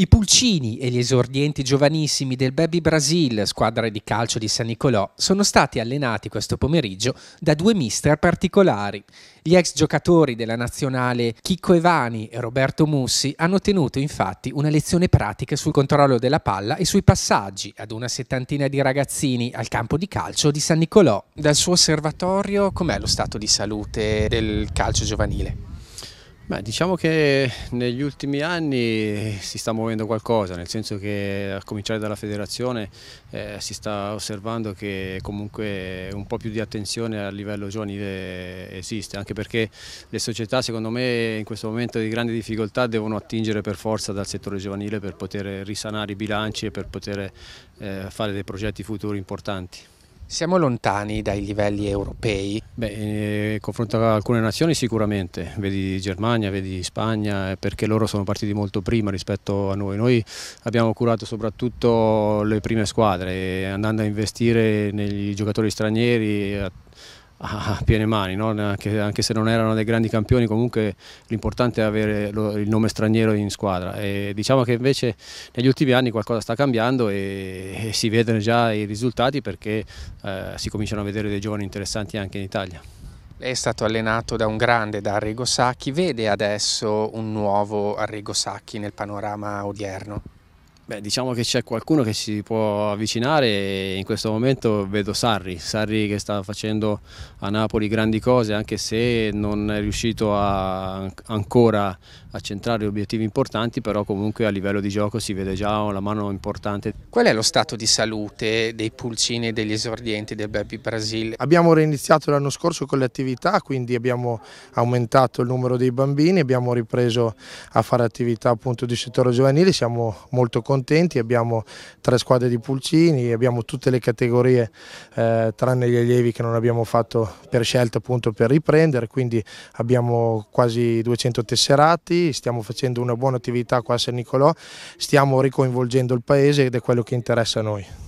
I Pulcini e gli esordienti giovanissimi del Baby Brasil, squadra di calcio di San Nicolò, sono stati allenati questo pomeriggio da due mister particolari. Gli ex giocatori della nazionale Chicco Evani e Roberto Mussi hanno tenuto infatti una lezione pratica sul controllo della palla e sui passaggi ad una settantina di ragazzini al campo di calcio di San Nicolò. Dal suo osservatorio com'è lo stato di salute del calcio giovanile? Beh, diciamo che negli ultimi anni eh, si sta muovendo qualcosa, nel senso che a cominciare dalla federazione eh, si sta osservando che comunque un po' più di attenzione a livello giovanile esiste, anche perché le società secondo me in questo momento di grande difficoltà devono attingere per forza dal settore giovanile per poter risanare i bilanci e per poter eh, fare dei progetti futuri importanti. Siamo lontani dai livelli europei? Beh, in eh, confronto a alcune nazioni sicuramente, vedi Germania, vedi Spagna, eh, perché loro sono partiti molto prima rispetto a noi. Noi abbiamo curato soprattutto le prime squadre, eh, andando a investire negli giocatori stranieri, a ah, piene mani, no? anche, anche, se non erano dei grandi campioni comunque l'importante è avere lo, il nome straniero in squadra e diciamo che invece negli ultimi anni qualcosa sta cambiando e, e si vedono già i risultati perché eh, si cominciano a vedere dei giovani interessanti anche in Italia. Lei è stato allenato da un grande, da Arrigo Sacchi, vede adesso un nuovo Arrigo Sacchi nel panorama odierno? Beh, diciamo che c'è qualcuno che si può avvicinare e in questo momento vedo Sarri, Sarri che sta facendo a Napoli grandi cose anche se non è riuscito a, ancora a centrare obiettivi importanti però comunque a livello di gioco si vede già una mano importante. Qual è lo stato di salute dei pulcini e degli esordienti del Baby Brasil? Abbiamo reiniziato l'anno scorso con le attività quindi abbiamo aumentato il numero dei bambini, abbiamo ripreso a fare attività appunto di settore giovanile, siamo molto contenti contenti, abbiamo tre squadre di pulcini, abbiamo tutte le categorie eh, tranne gli allievi che non abbiamo fatto per scelta appunto per riprendere, quindi abbiamo quasi 200 tesserati, stiamo facendo una buona attività qua a San Nicolò, stiamo ricoinvolgendo il paese ed è quello che interessa a noi.